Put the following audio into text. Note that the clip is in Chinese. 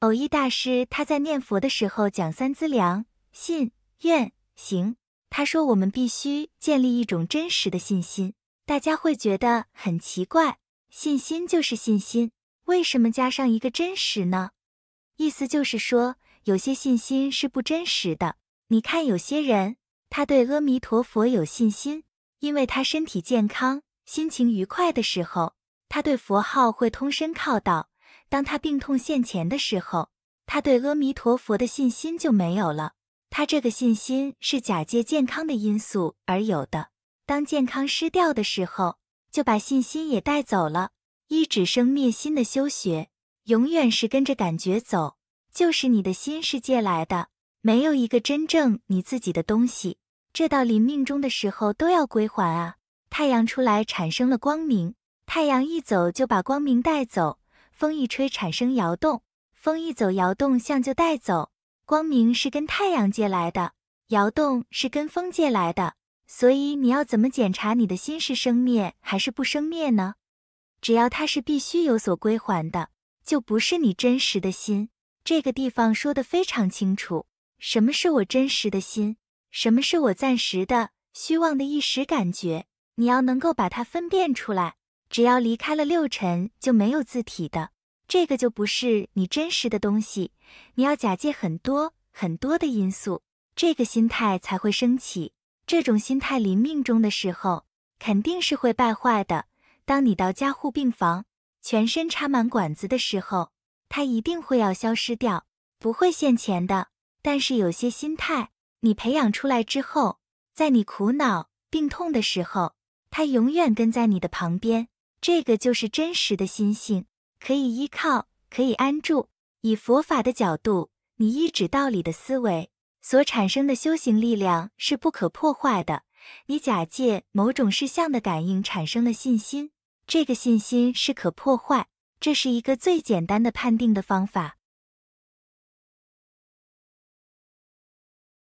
偶一大师他在念佛的时候讲三资粮：信、愿、行。他说我们必须建立一种真实的信心。大家会觉得很奇怪，信心就是信心，为什么加上一个真实呢？意思就是说，有些信心是不真实的。你看有些人，他对阿弥陀佛有信心，因为他身体健康、心情愉快的时候，他对佛号会通身靠道。当他病痛现前的时候，他对阿弥陀佛的信心就没有了。他这个信心是假借健康的因素而有的。当健康失掉的时候，就把信心也带走了。一指生灭心的修学，永远是跟着感觉走，就是你的心是借来的，没有一个真正你自己的东西。这到临命终的时候都要归还啊！太阳出来产生了光明，太阳一走就把光明带走。风一吹，产生摇动；风一走，摇动像就带走。光明是跟太阳借来的，摇动是跟风借来的。所以你要怎么检查你的心是生灭还是不生灭呢？只要它是必须有所归还的，就不是你真实的心。这个地方说的非常清楚：什么是我真实的心？什么是我暂时的、虚妄的、一时感觉？你要能够把它分辨出来。只要离开了六尘，就没有字体的，这个就不是你真实的东西。你要假借很多很多的因素，这个心态才会升起。这种心态临命中的时候，肯定是会败坏的。当你到加护病房，全身插满管子的时候，它一定会要消失掉，不会现钱的。但是有些心态，你培养出来之后，在你苦恼病痛的时候，它永远跟在你的旁边。这个就是真实的心性，可以依靠，可以安住。以佛法的角度，你一指道理的思维所产生的修行力量是不可破坏的。你假借某种事项的感应产生了信心，这个信心是可破坏。这是一个最简单的判定的方法。